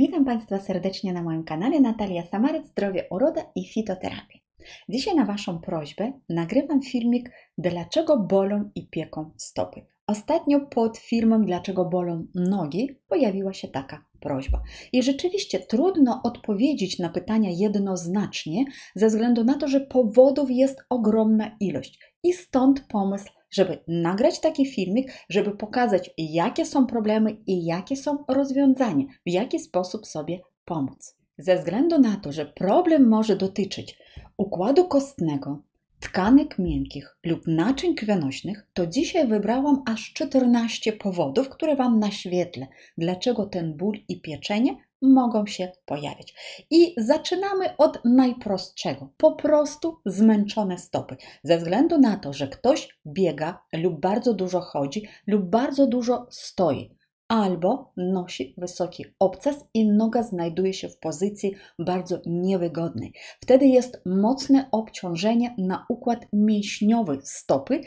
Witam Państwa serdecznie na moim kanale Natalia Samaryc, Zdrowie, Uroda i Fitoterapia. Dzisiaj na Waszą prośbę nagrywam filmik Dlaczego bolą i pieką stopy. Ostatnio pod filmem Dlaczego bolą nogi pojawiła się taka prośba. I rzeczywiście trudno odpowiedzieć na pytania jednoznacznie, ze względu na to, że powodów jest ogromna ilość. I stąd pomysł żeby nagrać taki filmik, żeby pokazać, jakie są problemy i jakie są rozwiązania, w jaki sposób sobie pomóc. Ze względu na to, że problem może dotyczyć układu kostnego, tkanek miękkich lub naczyń krwionośnych, to dzisiaj wybrałam aż 14 powodów, które Wam naświetlę, dlaczego ten ból i pieczenie mogą się pojawiać. I zaczynamy od najprostszego, po prostu zmęczone stopy. Ze względu na to, że ktoś biega lub bardzo dużo chodzi lub bardzo dużo stoi albo nosi wysoki obcas i noga znajduje się w pozycji bardzo niewygodnej. Wtedy jest mocne obciążenie na układ mięśniowy stopy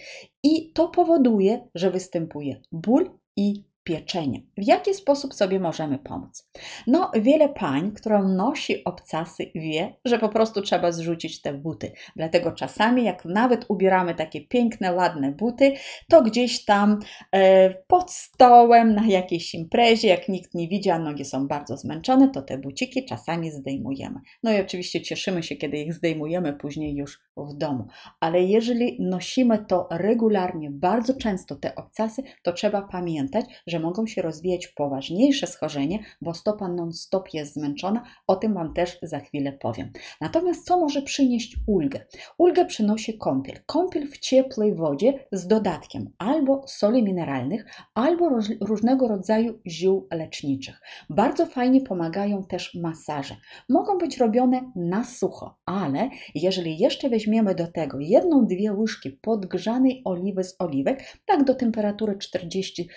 i to powoduje, że występuje ból i Pieczeniem. W jaki sposób sobie możemy pomóc? No, wiele pań, która nosi obcasy, wie, że po prostu trzeba zrzucić te buty. Dlatego czasami, jak nawet ubieramy takie piękne, ładne buty, to gdzieś tam e, pod stołem, na jakiejś imprezie, jak nikt nie widzi, a nogi są bardzo zmęczone, to te buciki czasami zdejmujemy. No i oczywiście cieszymy się, kiedy ich zdejmujemy później już w domu. Ale jeżeli nosimy to regularnie, bardzo często te obcasy, to trzeba pamiętać, że mogą się rozwijać poważniejsze schorzenie, bo stopa non-stop jest zmęczona. O tym Wam też za chwilę powiem. Natomiast co może przynieść ulgę? Ulgę przynosi kąpiel. Kąpiel w ciepłej wodzie z dodatkiem albo soli mineralnych, albo różnego rodzaju ziół leczniczych. Bardzo fajnie pomagają też masaże. Mogą być robione na sucho, ale jeżeli jeszcze weźmiemy weźmiemy do tego jedną, dwie łyżki podgrzanej oliwy z oliwek, tak do temperatury 40-45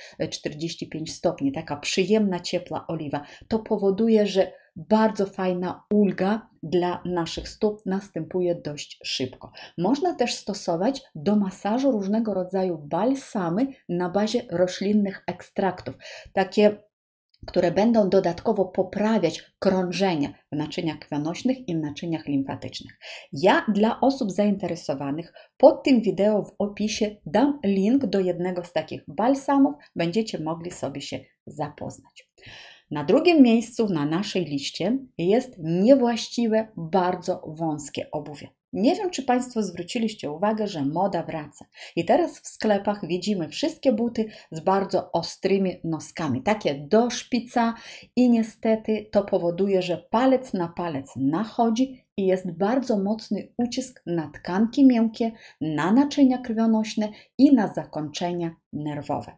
e, stopni, taka przyjemna, ciepła oliwa, to powoduje, że bardzo fajna ulga dla naszych stóp następuje dość szybko. Można też stosować do masażu różnego rodzaju balsamy na bazie roślinnych ekstraktów. Takie które będą dodatkowo poprawiać krążenie w naczyniach krwionośnych i w naczyniach limfatycznych. Ja dla osób zainteresowanych pod tym wideo w opisie dam link do jednego z takich balsamów, będziecie mogli sobie się zapoznać. Na drugim miejscu na naszej liście jest niewłaściwe, bardzo wąskie obuwie. Nie wiem, czy Państwo zwróciliście uwagę, że moda wraca. I teraz w sklepach widzimy wszystkie buty z bardzo ostrymi noskami, takie do szpica, i niestety to powoduje, że palec na palec nachodzi i jest bardzo mocny ucisk na tkanki miękkie, na naczynia krwionośne i na zakończenia nerwowe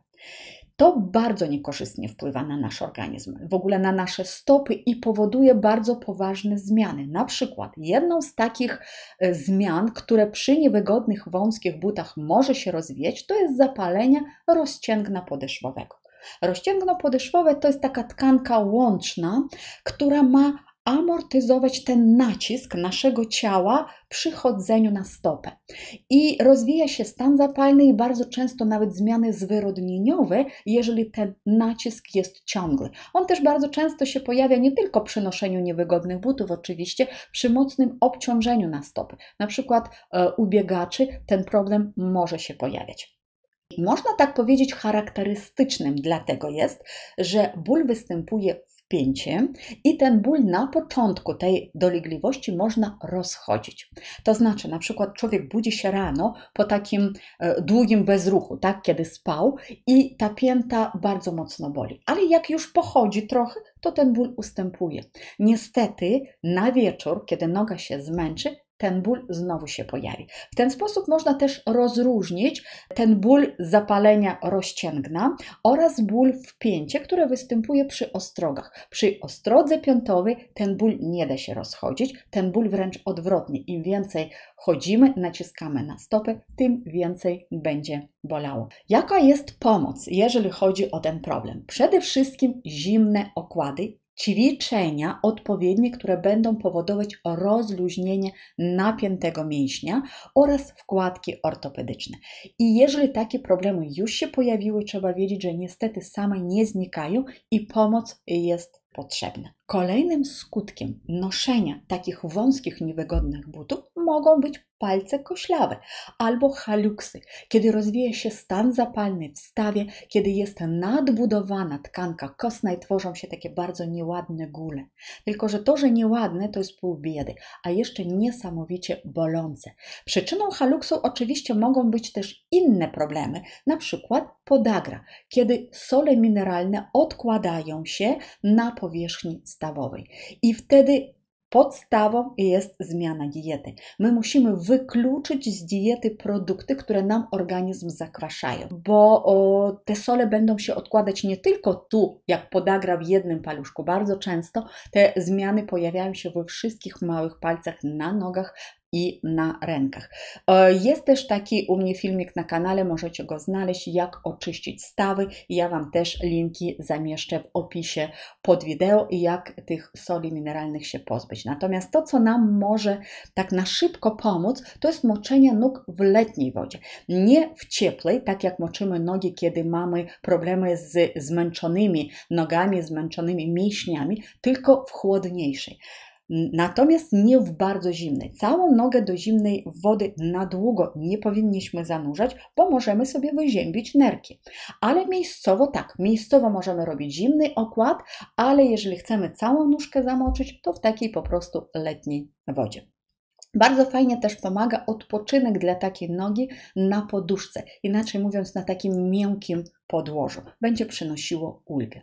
to bardzo niekorzystnie wpływa na nasz organizm, w ogóle na nasze stopy i powoduje bardzo poważne zmiany. Na przykład jedną z takich e, zmian, które przy niewygodnych wąskich butach może się rozwijać, to jest zapalenie rozcięgna podeszwowego. Rozcięgno podeszwowe to jest taka tkanka łączna, która ma amortyzować ten nacisk naszego ciała przy chodzeniu na stopę. I rozwija się stan zapalny i bardzo często nawet zmiany zwyrodnieniowe, jeżeli ten nacisk jest ciągły. On też bardzo często się pojawia nie tylko przy noszeniu niewygodnych butów, oczywiście, przy mocnym obciążeniu na stopy. Na przykład e, ten problem może się pojawiać. Można tak powiedzieć, charakterystycznym dlatego jest, że ból występuje wpięciem i ten ból na początku tej dolegliwości można rozchodzić. To znaczy, na przykład człowiek budzi się rano po takim e, długim bezruchu, tak, kiedy spał i ta pięta bardzo mocno boli. Ale jak już pochodzi trochę, to ten ból ustępuje. Niestety na wieczór, kiedy noga się zmęczy, ten ból znowu się pojawi. W ten sposób można też rozróżnić ten ból zapalenia rozcięgna oraz ból w pięcie, które występuje przy ostrogach. Przy ostrodze piątowej ten ból nie da się rozchodzić, ten ból wręcz odwrotnie. Im więcej chodzimy, naciskamy na stopy, tym więcej będzie bolało. Jaka jest pomoc, jeżeli chodzi o ten problem? Przede wszystkim zimne okłady ćwiczenia odpowiednie, które będą powodować rozluźnienie napiętego mięśnia oraz wkładki ortopedyczne. I jeżeli takie problemy już się pojawiły, trzeba wiedzieć, że niestety same nie znikają i pomoc jest potrzebna. Kolejnym skutkiem noszenia takich wąskich, niewygodnych butów mogą być palce koślawe albo haluksy, kiedy rozwija się stan zapalny w stawie, kiedy jest nadbudowana tkanka kostna i tworzą się takie bardzo nieładne gule. Tylko, że to, że nieładne, to jest pół biedy, a jeszcze niesamowicie bolące. Przyczyną haluksu oczywiście mogą być też inne problemy, na przykład podagra, kiedy sole mineralne odkładają się na powierzchni podstawowej. I wtedy podstawą jest zmiana diety. My musimy wykluczyć z diety produkty, które nam organizm zakwaszają, bo o, te sole będą się odkładać nie tylko tu, jak podagra w jednym paluszku. Bardzo często te zmiany pojawiają się we wszystkich małych palcach na nogach, i na rękach. E, jest też taki u mnie filmik na kanale, możecie go znaleźć, jak oczyścić stawy. Ja Wam też linki zamieszczę w opisie pod wideo, jak tych soli mineralnych się pozbyć. Natomiast to, co nam może tak na szybko pomóc, to jest moczenie nóg w letniej wodzie. Nie w cieplej, tak jak moczymy nogi, kiedy mamy problemy z zmęczonymi nogami, zmęczonymi mięśniami, tylko w chłodniejszej. Natomiast nie w bardzo zimnej. Całą nogę do zimnej wody na długo nie powinniśmy zanurzać, bo możemy sobie wyziębić nerki. Ale miejscowo tak, miejscowo możemy robić zimny okład, ale jeżeli chcemy całą nóżkę zamoczyć, to w takiej po prostu letniej wodzie. Bardzo fajnie też pomaga odpoczynek dla takiej nogi na poduszce, inaczej mówiąc, na takim miękkim podłożu. Będzie przynosiło ulgę.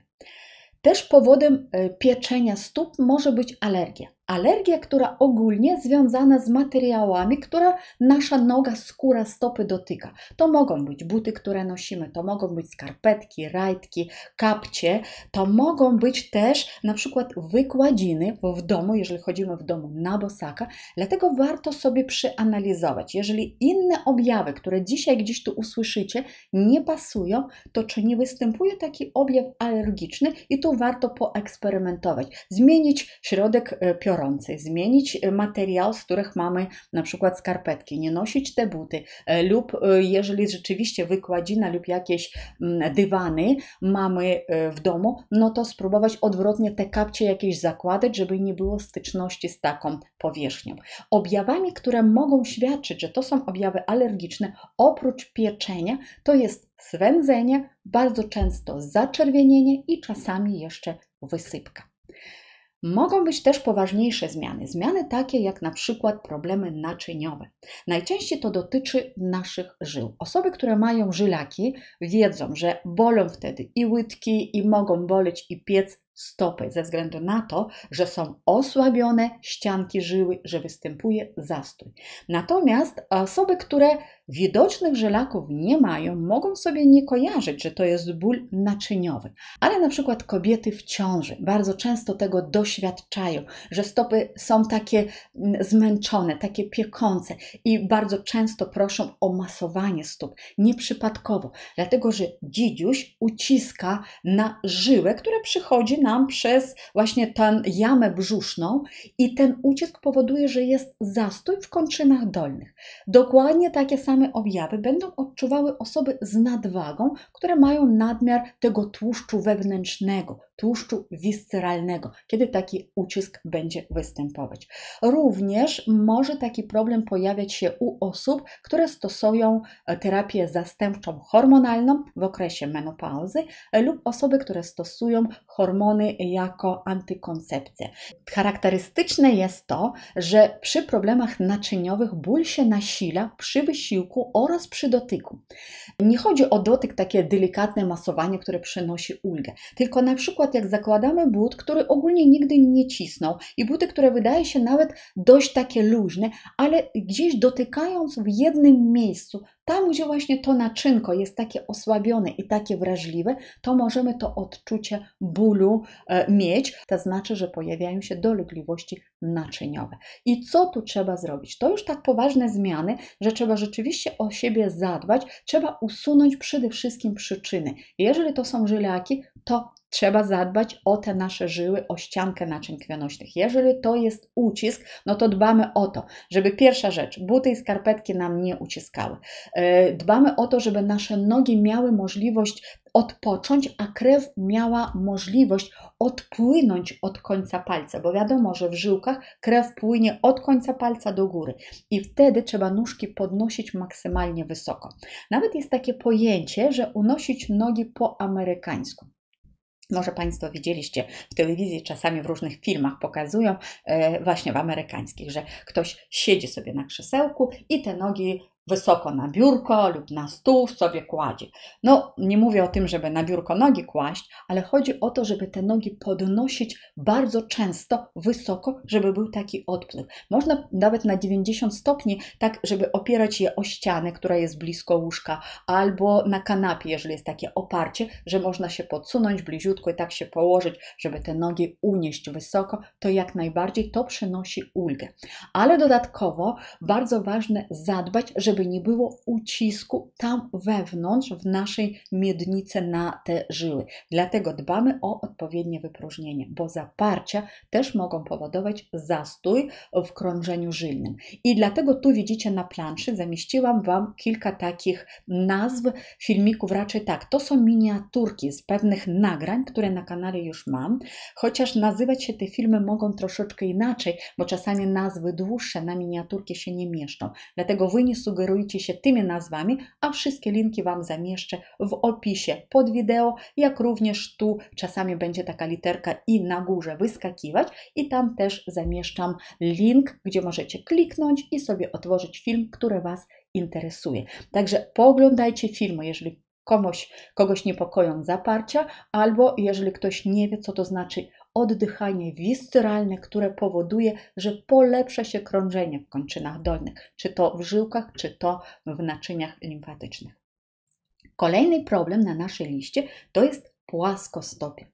Też powodem y, pieczenia stóp może być alergia. Alergia, która ogólnie związana z materiałami, która nasza noga, skóra, stopy dotyka. To mogą być buty, które nosimy, to mogą być skarpetki, rajtki, kapcie, to mogą być też na przykład wykładziny w domu, jeżeli chodzimy w domu na bosaka. Dlatego warto sobie przeanalizować. Jeżeli inne objawy, które dzisiaj gdzieś tu usłyszycie, nie pasują, to czy nie występuje taki objaw alergiczny i tu warto poeksperymentować. Zmienić środek piorun e, zmienić materiał, z których mamy na przykład skarpetki, nie nosić te buty e, lub e, jeżeli rzeczywiście wykładzina lub jakieś mm, dywany mamy e, w domu, no to spróbować odwrotnie te kapcie jakieś zakładać, żeby nie było styczności z taką powierzchnią. Objawami, które mogą świadczyć, że to są objawy alergiczne, oprócz pieczenia, to jest swędzenie, bardzo często zaczerwienienie i czasami jeszcze wysypka. Mogą być też poważniejsze zmiany, zmiany takie jak na przykład problemy naczyniowe. Najczęściej to dotyczy naszych żył. Osoby, które mają żylaki, wiedzą, że bolą wtedy i łydki, i mogą boleć i piec stopy ze względu na to, że są osłabione ścianki żyły, że występuje zastój. Natomiast osoby, które widocznych żylaków nie mają, mogą sobie nie kojarzyć, że to jest ból naczyniowy. Ale na przykład kobiety w ciąży bardzo często tego doświadczają, że stopy są takie mm, zmęczone, takie piekące i bardzo często proszą o masowanie stóp, nieprzypadkowo, dlatego że dzidziuś uciska na żyłę, która przychodzi nam przez właśnie tę jamę brzuszną i ten ucisk powoduje, że jest zastój w kończynach dolnych. Dokładnie takie same same objawy będą odczuwały osoby z nadwagą, które mają nadmiar tego tłuszczu wewnętrznego, tłuszczu wisceralnego, kiedy taki ucisk będzie występować. Również może taki problem pojawiać się u osób, które stosują e, terapię zastępczą hormonalną w okresie menopauzy e, lub osoby, które stosują hormony jako antykoncepcję. Charakterystyczne jest to, że przy problemach naczyniowych ból się nasila przy wysiłku oraz przy dotyku. Nie chodzi o dotyk takie delikatne masowanie, które przynosi ulgę, tylko na przykład przykład jak zakładamy but, który ogólnie nigdy nie cisnął i buty, które wydaje się nawet dość takie luźne, ale gdzieś dotykając w jednym miejscu, tam gdzie właśnie to naczynko jest takie osłabione i takie wrażliwe, to możemy to odczucie bólu e, mieć. To znaczy, że pojawiają się dolegliwości naczyniowe. I co tu trzeba zrobić? To już tak poważne zmiany, że trzeba rzeczywiście o siebie zadbać, trzeba usunąć przede wszystkim przyczyny. Jeżeli to są żylaki, to trzeba zadbać o te nasze żyły, o ściankę naczyń krwionośnych. Jeżeli to jest ucisk, no to dbamy o to, żeby pierwsza rzecz, buty i skarpetki nam nie uciskały. E, dbamy o to, żeby nasze nogi miały możliwość odpocząć, a krew miała możliwość odpłynąć od końca palca, bo wiadomo, że w żyłkach krew płynie od końca palca do góry i wtedy trzeba nóżki podnosić maksymalnie wysoko. Nawet jest takie pojęcie, że unosić nogi po amerykańsku. Może Państwo widzieliście w telewizji, czasami w różnych filmach pokazują, e, właśnie w amerykańskich, że ktoś siedzi sobie na krzesełku i te nogi wysoko na biurko lub na stół sobie kładzie. No, nie mówię o tym, żeby na biurko nogi kłaść, ale chodzi o to, żeby te nogi podnosić bardzo często wysoko, żeby był taki odpływ. Można nawet na 90 stopni, tak, żeby opierać je o ścianę, która jest blisko łóżka, albo na kanapie, jeżeli jest takie oparcie, że można się podsunąć bliziutko i tak się położyć, żeby te nogi unieść wysoko, to jak najbardziej to przynosi ulgę. Ale dodatkowo bardzo ważne zadbać, żeby żeby nie było ucisku tam wewnątrz, w naszej miednicy na te żyły. Dlatego dbamy o odpowiednie wypróżnienie, bo zaparcia też mogą powodować zastój w krążeniu żylnym. I dlatego tu widzicie na planszy, zamieściłam Wam kilka takich nazw filmików, raczej tak, to są miniaturki z pewnych nagrań, które na kanale już mam, chociaż nazywać się te filmy mogą troszeczkę inaczej, bo czasami nazwy dłuższe na miniaturki się nie mieszczą. Dlatego Wy nie sugerujcie, sugerujcie się tymi nazwami, a wszystkie linki Wam zamieszczę w opisie pod wideo, jak również tu czasami będzie taka literka i na górze wyskakiwać i tam też zamieszczam link, gdzie możecie kliknąć i sobie otworzyć film, który Was interesuje. Także pooglądajcie filmy, jeżeli komuś, kogoś niepokoją zaparcia, albo jeżeli ktoś nie wie, co to znaczy oddychanie wisceralne, które powoduje, że polepsza się krążenie w kończynach dolnych, czy to w żyłkach, czy to w naczyniach limfatycznych. Kolejny problem na naszej liście to jest płaskostopie.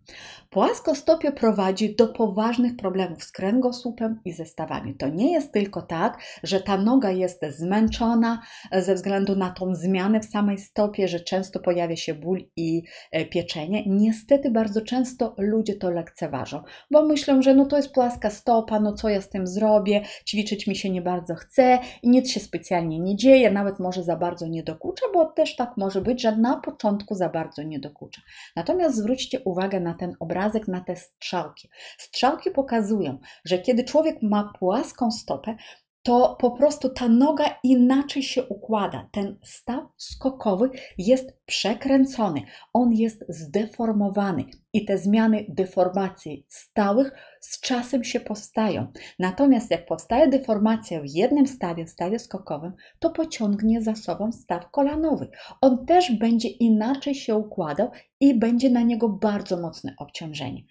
Płaskostopie prowadzi do poważnych problemów z kręgosłupem i zestawami. To nie jest tylko tak, że ta noga jest zmęczona ze względu na tą zmianę w samej stopie, że często pojawia się ból i e, pieczenie. Niestety bardzo często ludzie to lekceważą, bo myślą, że no to jest płaska stopa, no co ja z tym zrobię, ćwiczyć mi się nie bardzo chce i nic się specjalnie nie dzieje, nawet może za bardzo nie dokucza, bo też tak może być, że na początku za bardzo nie dokucza. Natomiast Natomiast zwróćcie uwagę na ten obrazek, na te strzałki. Strzałki pokazują, że kiedy człowiek ma płaską stopę, to po prostu ta noga inaczej się układa. Ten staw skokowy jest przekręcony, on jest zdeformowany i te zmiany deformacji stałych z czasem się powstają. Natomiast jak powstaje deformacja w jednym stawie, w stawie skokowym, to pociągnie za sobą staw kolanowy. On też będzie inaczej się układał i będzie na niego bardzo mocne obciążenie.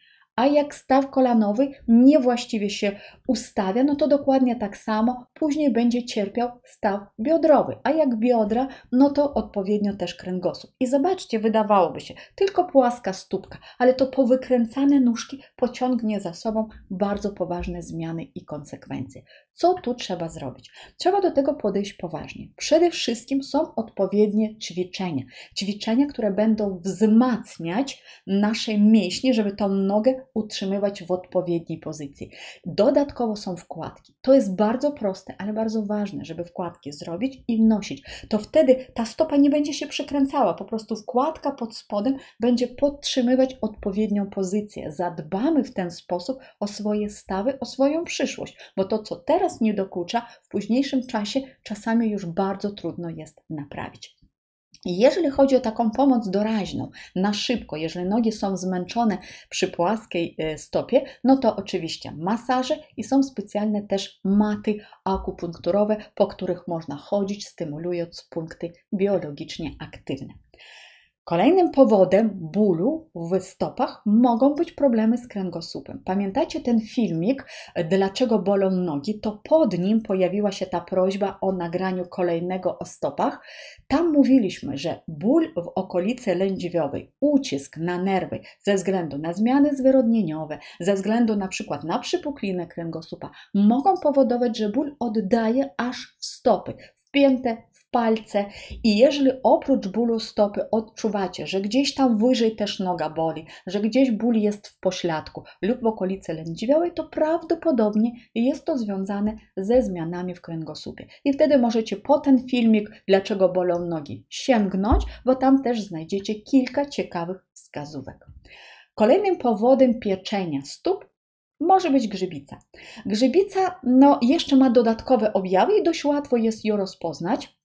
A jak staw kolanowy niewłaściwie się ustawia, no to dokładnie tak samo później będzie cierpiał staw biodrowy. A jak biodra, no to odpowiednio też kręgosłup. I zobaczcie, wydawałoby się, tylko płaska stópka, ale to powykręcane nóżki pociągnie za sobą bardzo poważne zmiany i konsekwencje. Co tu trzeba zrobić? Trzeba do tego podejść poważnie. Przede wszystkim są odpowiednie ćwiczenia. Ćwiczenia, które będą wzmacniać nasze mięśnie, żeby tą nogę utrzymywać w odpowiedniej pozycji. Dodatkowo są wkładki. To jest bardzo proste, ale bardzo ważne, żeby wkładki zrobić i wnosić. To wtedy ta stopa nie będzie się przekręcała, po prostu wkładka pod spodem będzie podtrzymywać odpowiednią pozycję. Zadbamy w ten sposób o swoje stawy, o swoją przyszłość, bo to, co teraz teraz nie dokucza, w późniejszym czasie czasami już bardzo trudno jest naprawić. Jeżeli chodzi o taką pomoc doraźną, na szybko, jeżeli nogi są zmęczone przy płaskiej e, stopie, no to oczywiście masaże i są specjalne też maty akupunkturowe, po których można chodzić, stymulując punkty biologicznie aktywne. Kolejnym powodem bólu w stopach mogą być problemy z kręgosłupem. Pamiętacie ten filmik, dlaczego bolą nogi? To pod nim pojawiła się ta prośba o nagraniu kolejnego o stopach. Tam mówiliśmy, że ból w okolicy lędźwiowej, ucisk na nerwy ze względu na zmiany zwyrodnieniowe, ze względu na przykład na przypuklinę kręgosłupa, mogą powodować, że ból oddaje aż w stopy, wpięte palce i jeżeli oprócz bólu stopy odczuwacie, że gdzieś tam wyżej też noga boli, że gdzieś ból jest w pośladku lub w okolicy lędźwiowej, to prawdopodobnie jest to związane ze zmianami w kręgosłupie. I wtedy możecie po ten filmik, dlaczego bolą nogi, sięgnąć, bo tam też znajdziecie kilka ciekawych wskazówek. Kolejnym powodem pieczenia stóp może być grzybica. Grzybica no, jeszcze ma dodatkowe objawy i dość łatwo jest ją rozpoznać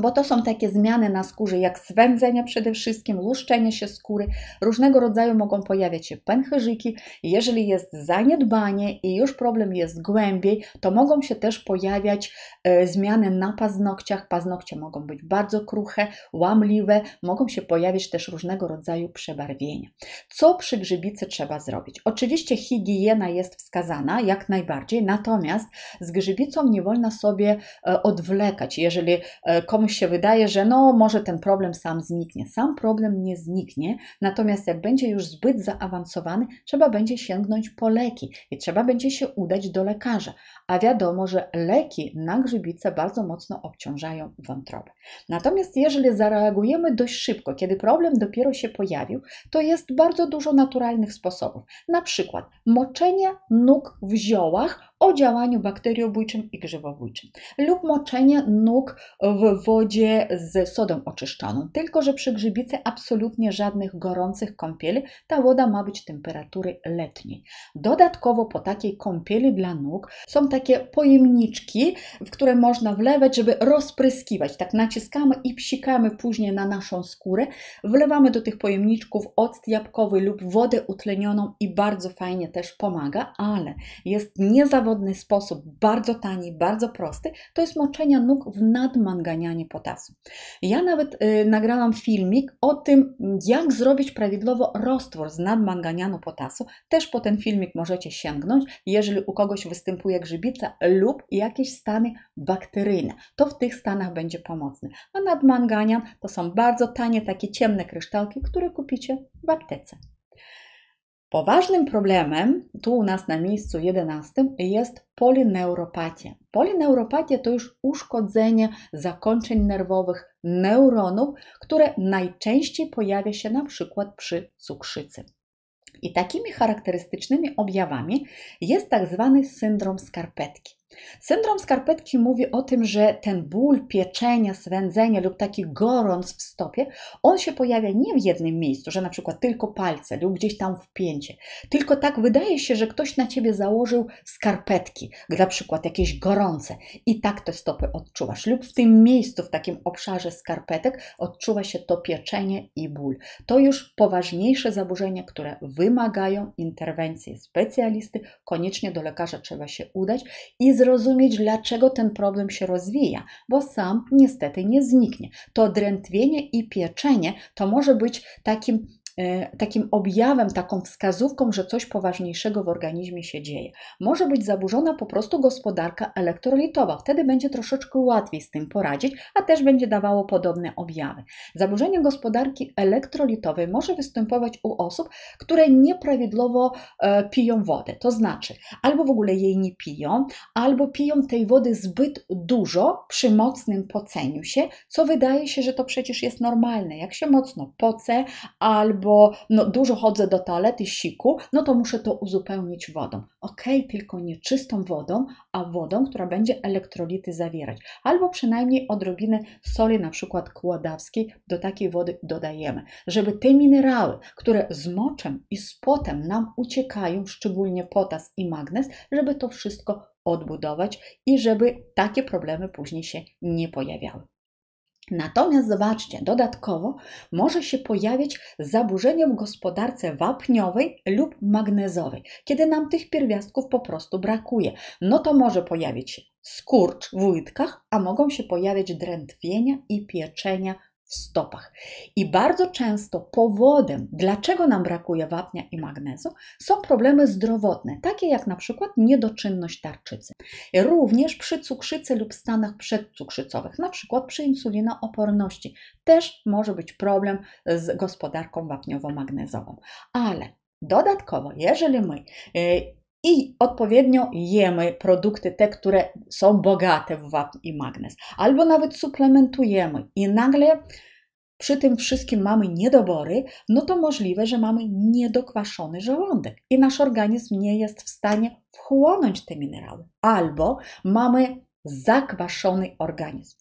bo to są takie zmiany na skórze, jak swędzenie przede wszystkim, luszczenie się skóry. Różnego rodzaju mogą pojawiać się pęcherzyki. Jeżeli jest zaniedbanie i już problem jest głębiej, to mogą się też pojawiać e, zmiany na paznokciach. Paznokcie mogą być bardzo kruche, łamliwe, mogą się pojawić też różnego rodzaju przebarwienia. Co przy grzybicy trzeba zrobić? Oczywiście higiena jest wskazana jak najbardziej, natomiast z grzybicą nie wolno sobie e, odwlekać. Jeżeli e, komuś komuś się wydaje, że no może ten problem sam zniknie. Sam problem nie zniknie, natomiast jak będzie już zbyt zaawansowany, trzeba będzie sięgnąć po leki i trzeba będzie się udać do lekarza. A wiadomo, że leki na grzybice bardzo mocno obciążają wątrobę. Natomiast jeżeli zareagujemy dość szybko, kiedy problem dopiero się pojawił, to jest bardzo dużo naturalnych sposobów. Na przykład moczenie nóg w ziołach o działaniu bakteriobójczym i grzybobójczym lub moczenie nóg w wodzie z sodą oczyszczaną. Tylko, że przy grzybicy absolutnie żadnych gorących kąpieli. Ta woda ma być temperatury letniej. Dodatkowo po takiej kąpieli dla nóg są takie pojemniczki, w które można wlewać, żeby rozpryskiwać. Tak naciskamy i psikamy później na naszą skórę. Wlewamy do tych pojemniczków oct jabłkowy lub wodę utlenioną i bardzo fajnie też pomaga, ale jest niezawodny niezawodny sposób, bardzo tani, bardzo prosty, to jest moczenia nóg w nadmanganianie potasu. Ja nawet y, nagrałam filmik o tym, jak zrobić prawidłowo roztwór z nadmanganianu potasu. Też po ten filmik możecie sięgnąć, jeżeli u kogoś występuje grzybica lub jakieś stany bakteryjne. To w tych stanach będzie pomocny. A nadmanganian to są bardzo tanie, takie ciemne kryształki, które kupicie w aptece. Poważnym problemem tu u nas na miejscu 11 jest polineuropatia. Polineuropatia to już uszkodzenie zakończeń nerwowych neuronów, które najczęściej pojawia się na przykład przy cukrzycy. I takimi charakterystycznymi objawami jest tak zwany syndrom skarpetki. Syndrom skarpetki mówi o tym, że ten ból pieczenia, swędzenia lub taki gorąc w stopie, on się pojawia nie w jednym miejscu, że na przykład tylko palce lub gdzieś tam w pięcie, tylko tak wydaje się, że ktoś na ciebie założył skarpetki, na przykład jakieś gorące i tak te stopy odczuwasz lub w tym miejscu, w takim obszarze skarpetek odczuwa się to pieczenie i ból. To już poważniejsze zaburzenia, które wymagają interwencji specjalisty, koniecznie do lekarza trzeba się udać i zrozumieć, dlaczego ten problem się rozwija, bo sam niestety nie zniknie. To drętwienie i pieczenie to może być takim E, takim objawem, taką wskazówką, że coś poważniejszego w organizmie się dzieje. Może być zaburzona po prostu gospodarka elektrolitowa. Wtedy będzie troszeczkę łatwiej z tym poradzić, a też będzie dawało podobne objawy. Zaburzenie gospodarki elektrolitowej może występować u osób, które nieprawidłowo e, piją wodę. To znaczy, albo w ogóle jej nie piją, albo piją tej wody zbyt dużo przy mocnym poceniu się, co wydaje się, że to przecież jest normalne. Jak się mocno poce, albo albo no, dużo chodzę do toalety, siku, no to muszę to uzupełnić wodą. Ok, tylko nie czystą wodą, a wodą, która będzie elektrolity zawierać. Albo przynajmniej odrobinę soli, na przykład kłodawskiej, do takiej wody dodajemy, żeby te minerały, które z moczem i z potem nam uciekają, szczególnie potas i magnez, żeby to wszystko odbudować i żeby takie problemy później się nie pojawiały. Natomiast zobaczcie, dodatkowo może się pojawić zaburzenie w gospodarce wapniowej lub magnezowej, kiedy nam tych pierwiastków po prostu brakuje. No to może pojawić się skurcz w łydkach, a mogą się pojawiać drętwienia i pieczenia stopach. I bardzo często powodem, dlaczego nam brakuje wapnia i magnezu, są problemy zdrowotne, takie jak na przykład niedoczynność tarczycy. Również przy cukrzycy lub stanach przedcukrzycowych, na przykład przy insulinooporności, też może być problem z gospodarką wapniowo-magnezową. Ale Dodatkowo, jeżeli my y, i odpowiednio jemy produkty te, które są bogate w wapń i magnez, albo nawet suplementujemy i nagle przy tym wszystkim mamy niedobory, no to możliwe, że mamy niedokwaszony żołądek i nasz organizm nie jest w stanie wchłonąć te minerały, albo mamy zakwaszony organizm.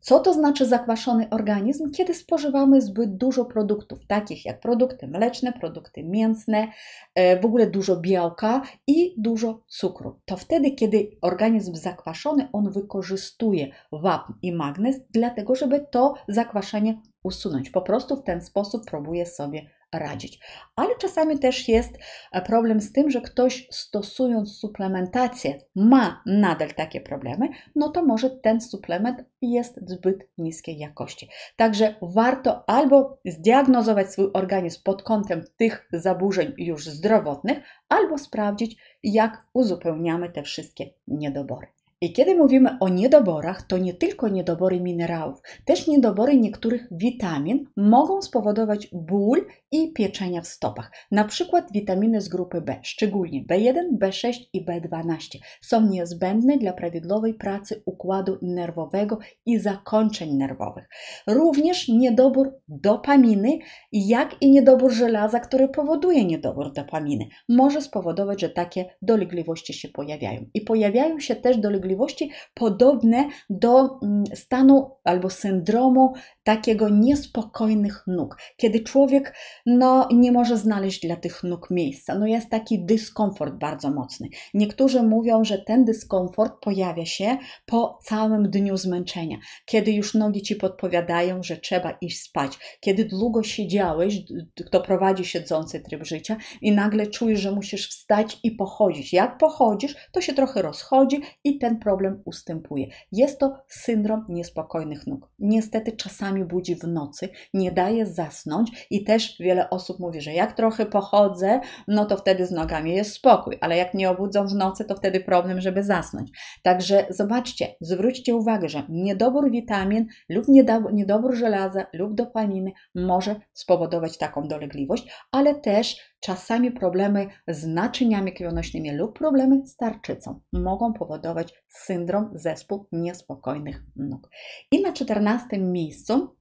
Co to znaczy zakwaszony organizm, kiedy spożywamy zbyt dużo produktów, takich jak produkty mleczne, produkty mięsne, e, w ogóle dużo białka i dużo cukru? To wtedy, kiedy organizm zakwaszony, on wykorzystuje wapń i magnez, dlatego żeby to zakwaszenie usunąć. Po prostu w ten sposób próbuje sobie radzić. Ale czasami też jest e, problem z tym, że ktoś stosując suplementację ma nadal takie problemy, no to może ten suplement jest zbyt niskiej jakości. Także warto albo zdiagnozować swój organizm pod kątem tych zaburzeń już zdrowotnych, albo sprawdzić, jak uzupełniamy te wszystkie niedobory. I kiedy mówimy o niedoborach, to nie tylko niedobory minerałów, też niedobory niektórych witamin mogą spowodować ból i pieczenia w stopach. Na przykład witaminy z grupy B, szczególnie B1, B6 i B12, są niezbędne dla prawidłowej pracy układu nerwowego i zakończeń nerwowych. Również niedobór dopaminy, jak i niedobór żelaza, który powoduje niedobór dopaminy, może spowodować, że takie dolegliwości się pojawiają. I pojawiają się też dolegliwości dolegliwości podobne do mm, stanu albo syndromu takiego niespokojnych nóg, kiedy człowiek no, nie może znaleźć dla tych nóg miejsca. No jest taki dyskomfort bardzo mocny. Niektórzy mówią, że ten dyskomfort pojawia się po całym dniu zmęczenia, kiedy już nogi ci podpowiadają, że trzeba iść spać, kiedy długo siedziałeś, kto prowadzi siedzący tryb życia i nagle czujesz, że musisz wstać i pochodzić. Jak pochodzisz, to się trochę rozchodzi i ten problem ustępuje. Jest to syndrom niespokojnych nóg. Niestety czasami budzi w nocy, nie daje zasnąć i też wiele osób mówi, że jak trochę pochodzę, no to wtedy z nogami jest spokój, ale jak nie obudzą w nocy, to wtedy problem, żeby zasnąć. Także zobaczcie, zwróćcie uwagę, że niedobór witamin lub niedobór żelaza lub dopaminy może spowodować taką dolegliwość, ale też Czasami problemy z naczyniami krwionośnymi lub problemy z tarczycą mogą powodować syndrom zespół niespokojnych nóg. I na czternastym miejscu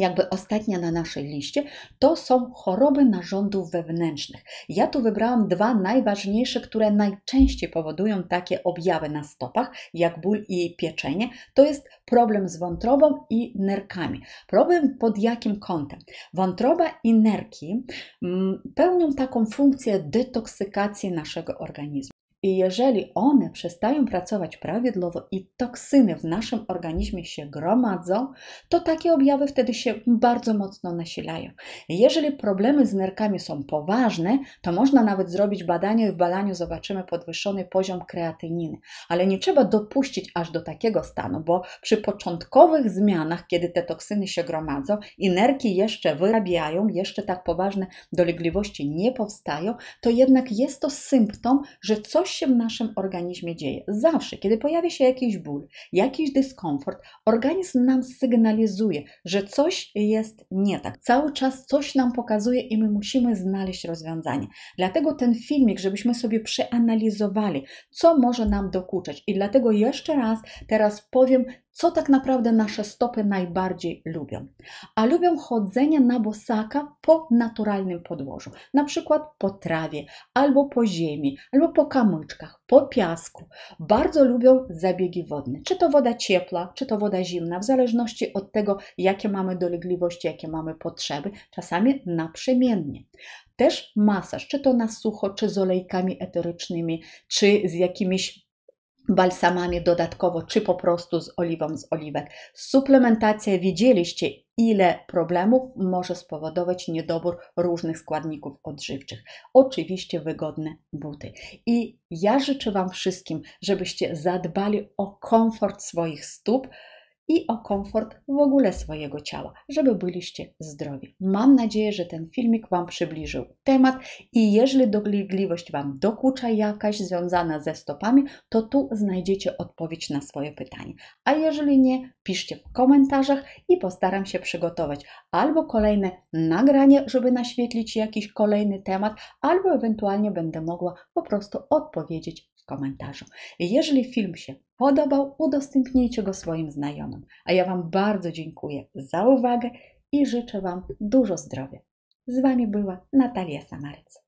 jakby ostatnia na naszej liście, to są choroby narządów wewnętrznych. Ja tu wybrałam dwa najważniejsze, które najczęściej powodują takie objawy na stopach, jak ból i pieczenie. To jest problem z wątrobą i nerkami. Problem pod jakim kątem? Wątroba i nerki mm, pełnią taką funkcję detoksykacji naszego organizmu. I jeżeli one przestają pracować prawidłowo i toksyny w naszym organizmie się gromadzą, to takie objawy wtedy się bardzo mocno nasilają. Jeżeli problemy z nerkami są poważne, to można nawet zrobić badanie i w badaniu zobaczymy podwyższony poziom kreatyniny. Ale nie trzeba dopuścić aż do takiego stanu, bo przy początkowych zmianach, kiedy te toksyny się gromadzą i nerki jeszcze wyrabiają, jeszcze tak poważne dolegliwości nie powstają, to jednak jest to symptom, że coś się w naszym organizmie dzieje. Zawsze, kiedy pojawia się jakiś ból, jakiś dyskomfort, organizm nam sygnalizuje, że coś jest nie tak. Cały czas coś nam pokazuje i my musimy znaleźć rozwiązanie. Dlatego ten filmik, żebyśmy sobie przeanalizowali, co może nam dokuczać. I dlatego jeszcze raz teraz powiem, co tak naprawdę nasze stopy najbardziej lubią. A lubią chodzenie na bosaka po naturalnym podłożu, na przykład po trawie, albo po ziemi, albo po kamyczkach, po piasku. Bardzo lubią zabiegi wodne, czy to woda ciepła, czy to woda zimna, w zależności od tego, jakie mamy dolegliwości, jakie mamy potrzeby, czasami naprzemiennie. Też masaż, czy to na sucho, czy z olejkami eterycznymi, czy z jakimiś balsamami dodatkowo, czy po prostu z oliwą z oliwek. Suplementacja, widzieliście ile problemów może spowodować niedobór różnych składników odżywczych. Oczywiście wygodne buty. I ja życzę Wam wszystkim, żebyście zadbali o komfort swoich stóp, i o komfort w ogóle swojego ciała, żeby byliście zdrowi. Mam nadzieję, że ten filmik Wam przybliżył temat i jeżeli dolegliwość Wam dokucza jakaś związana ze stopami, to tu znajdziecie odpowiedź na swoje pytanie. A jeżeli nie, piszcie w komentarzach i postaram się przygotować albo kolejne nagranie, żeby naświetlić jakiś kolejny temat, albo ewentualnie będę mogła po prostu odpowiedzieć komentarzu. Jeżeli film się podobał, udostępnijcie go swoim znajomym. A ja Wam bardzo dziękuję za uwagę i życzę Wam dużo zdrowia. Z Wami była Natalia Samaryc.